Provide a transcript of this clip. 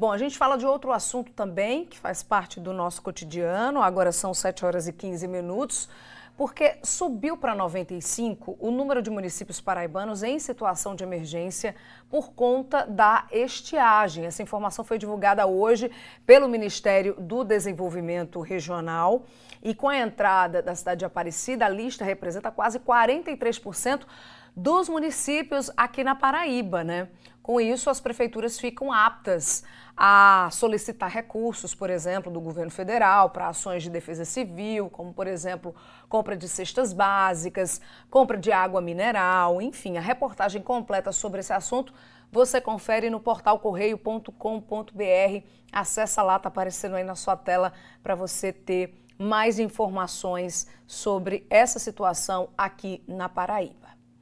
Bom, a gente fala de outro assunto também, que faz parte do nosso cotidiano. Agora são 7 horas e 15 minutos, porque subiu para 95 o número de municípios paraibanos em situação de emergência por conta da estiagem. Essa informação foi divulgada hoje pelo Ministério do Desenvolvimento Regional. E com a entrada da cidade de Aparecida, a lista representa quase 43% dos municípios aqui na Paraíba, né? Com isso, as prefeituras ficam aptas a solicitar recursos, por exemplo, do governo federal para ações de defesa civil, como, por exemplo, compra de cestas básicas, compra de água mineral, enfim, a reportagem completa sobre esse assunto você confere no portal correio.com.br. Acessa lá, está aparecendo aí na sua tela para você ter mais informações sobre essa situação aqui na Paraíba.